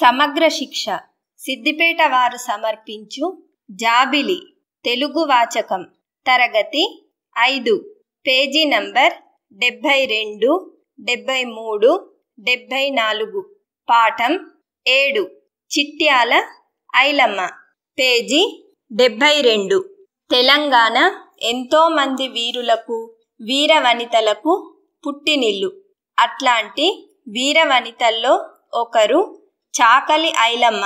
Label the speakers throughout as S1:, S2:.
S1: సమగ్ర శిక్ష సిద్దిపేట వారు సమర్పించు జాబిలి తెలుగు వాచకం తరగతి ఐదు పేజీ నంబర్ డెబ్భై రెండు డెబ్భై మూడు డెబ్భై నాలుగు పాఠం ఏడు చిట్యాల ఐలమ్మ పేజీ డెబ్భై రెండు తెలంగాణ ఎంతోమంది వీరులకు వీరవనితలకు పుట్టినిల్లు అట్లాంటి వీరవనితల్లో ఒకరు చాకలి ఐలమ్మ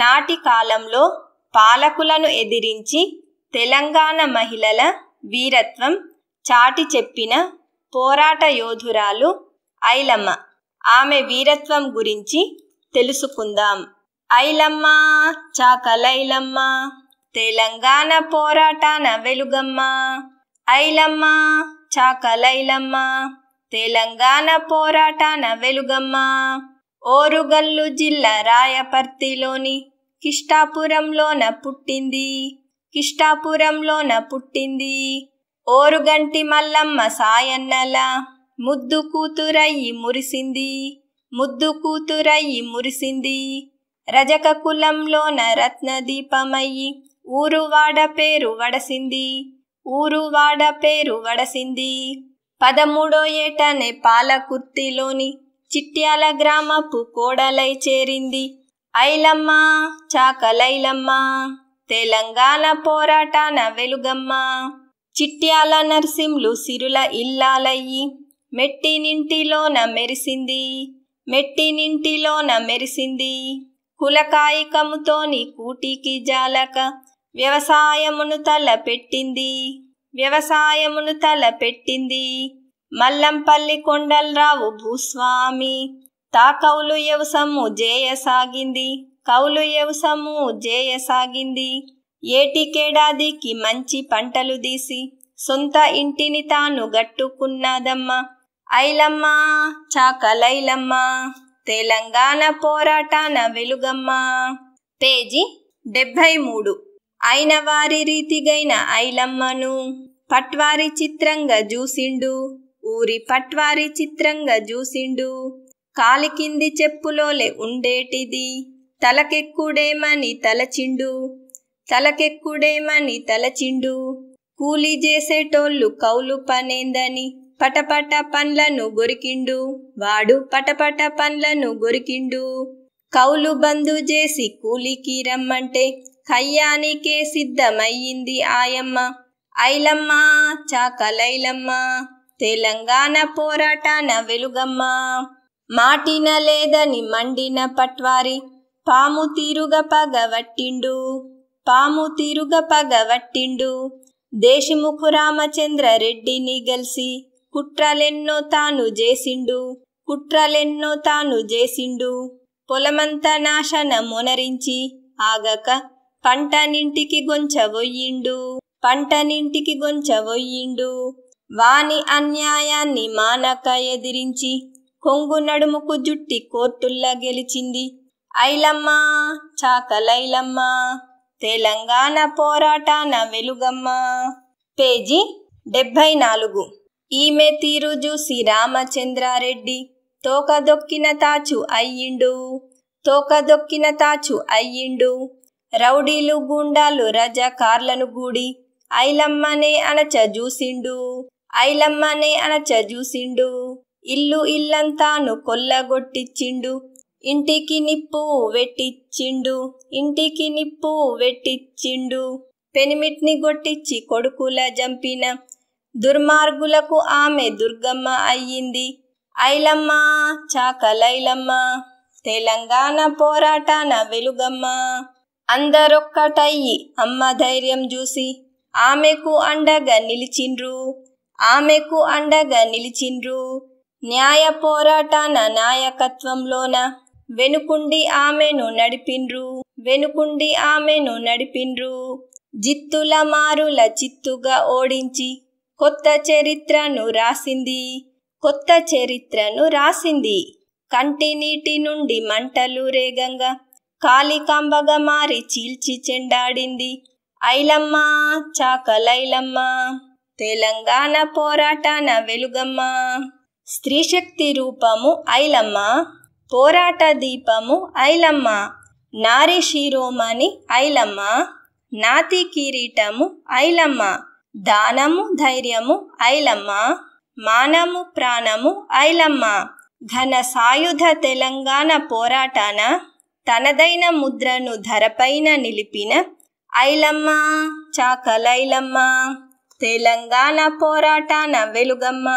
S1: నాటి కాలంలో పాలకులను ఎదిరించి తెలంగాణ మహిళల వీరత్వం చాటి చెప్పిన పోరాట యోధురాలు ఐలమ్మ ఆమె వీరత్వం గురించి తెలుసుకుందాం ఐలమ్మ చాకలైలమ్మ తెలంగాణ పోరాటాన వెలుగమ్మ ఐలమ్మ చాకలైలమ్మ తెలంగాణ పోరాటాన వెలుగమ్మ ఓరుగల్లు జిల్లా రాయపర్తిలోని కిష్టాపురంలోన పుట్టింది కిష్టాపురంలోన పుట్టింది ఓరుగంటి మల్లమ్మ సాయన్నల ముద్దు కూతురయ్యి మురిసింది ముద్దు కూతురయ్యి మురిసింది రజక కులంలోన రత్నదీపమయ్యి ఊరువాడ పేరు వడసింది ఊరువాడ పేరు వడసింది పదమూడో ఏటనే పాలకుర్తిలోని చిట్యాల గ్రామపు కోడలై చేరింది ఐలమ్మ చాకలైలమ్మ తెలంగాణ పోరాటాన వెలుగమ్మ చిట్యాల నర్సింలు సిరుల ఇల్లాలయ్యి మెట్టినింటిలోన మెరిసింది మెట్టినింటిలోన మెరిసింది కులకాయికముతోని కూటికి జాలక వ్యవసాయమును తల పెట్టింది వ్యవసాయమును తల పెట్టింది మల్లంపల్లి కొండలరావు భూస్వామి తా కౌలు యవసము జేయసాగింది కౌలు యవసము జేయసాగింది ఏటికేడాదికి మంచి పంటలు తీసి సొంత ఇంటిని తాను గట్టుకున్నాదమ్మ ఐలమ్మ చాకలైలమ్మ తెలంగాణ పోరాటాన వెలుగమ్మ పేజీ డెబ్భై మూడు అయిన వారి రీతిగైన ఐలమ్మను పట్వారి చిత్రంగా చూసిండు ఊరి పట్వారి చిత్రంగా చూసిండు కాలికింది చెప్పులోలే ఉండేటిది తలకెక్కుడేమని తలచిండు తలకెక్కుడేమని తలచిండు కూలీ చేసేటోళ్ళు కౌలు పనేందని పటపట పండ్లను గొరికిండు వాడు పటపట పండ్లను గొరికిండు కౌలు బంధు చేసి కూలికి రమ్మంటే కయ్యానికే సిద్ధమయ్యింది ఆయమ్మ ఐలమ్మ చాకలైలమ్మ తెలంగాణ పోరాటాన వెలుగమ్మ మాటిన లేదని మండిన పట్వారి పాము తీరుగ పగవట్టిండు పాము తీరుగ పగవట్టిండు దేశముఖు రామచంద్ర రెడ్డిని గెలిసి కుట్రలెన్నో తాను చేసిండు కుట్రలెన్నో తాను చేసిండు పొలమంతా నాశన మొనరించి ఆగక పంటనింటికి గొంచవొయ్యిండు పంటనింటికి గొంచవొయ్యిండు వాని అన్యాయాన్ని మానక ఎదిరించి కొంగు నడుముకు జుట్టి కోర్టుల్లా గెలిచింది ఐలమ్మ చాకలైలమ్మా తెలంగాణ పోరాటాన వెలుగమ్మ పేజీ డెబ్బై నాలుగు ఈమె తీరు చూసి రామచంద్రారెడ్డి తోకదొక్కిన తాచు అయ్యిండు తోకదొక్కిన తాచు అయ్యిండు రౌడీలు గుండాలు కార్లను గూడి ఐలమ్మనే అనచ చూసిండు ఐలమ్మనే చూసిండు ఇల్లు ఇల్లంతాను కొల్లగొట్టిచ్చిండు ఇంటికి నిప్పు వెట్టిచ్చిండు ఇంటికి నిప్పు వెట్టిచ్చిండు పెనిమిట్ని గొట్టిచ్చి కొడుకుల జంపిన దుర్మార్గులకు ఆమె దుర్గమ్మ అయ్యింది ఐలమ్మ చాకలైలమ్మ తెలంగాణ పోరాటాన వెలుగమ్మ అందరొక్కటయ్యి అమ్మ ధైర్యం చూసి ఆమెకు అండగా నిలిచిండ్రు ఆమెకు అండగా నిలిచిండ్రు న్యాయ పోరాటాన నాయకత్వంలోన వెనుకుండి ఆమెను నడిపిండ్రు వెనుకుండి ఆమెను నడిపిండ్రు జిత్తుల మారుల చిత్తుగా ఓడించి కొత్త చరిత్రను రాసింది కొత్త చరిత్రను రాసింది కంటి నీటి నుండి మంటలు రేగంగా కాలికంబగా మారి చీల్చి చెండాడింది ఐలమ్మ చాకలైలమ్మ తెలంగాణ పోరాటాన వెలుగమ్మ స్త్రీ శక్తి రూపము ఐలమ్మ పోరాట దీపము ఐలమ్మ నారీ శిరోమణి ఐలమ్మ నాతి కిరీటము ఐలమ్మ దానము ధైర్యము ఐలమ్మ మానము ప్రాణము ఐలమ్మ ఘన సాయుధ తెలంగాణ పోరాటాన తనదైన ముద్రను ధరపైన నిలిపిన ఐలమ్మ చాకలైలమ్మ తెలంగాణ పోరాటాన వెలుగమ్మ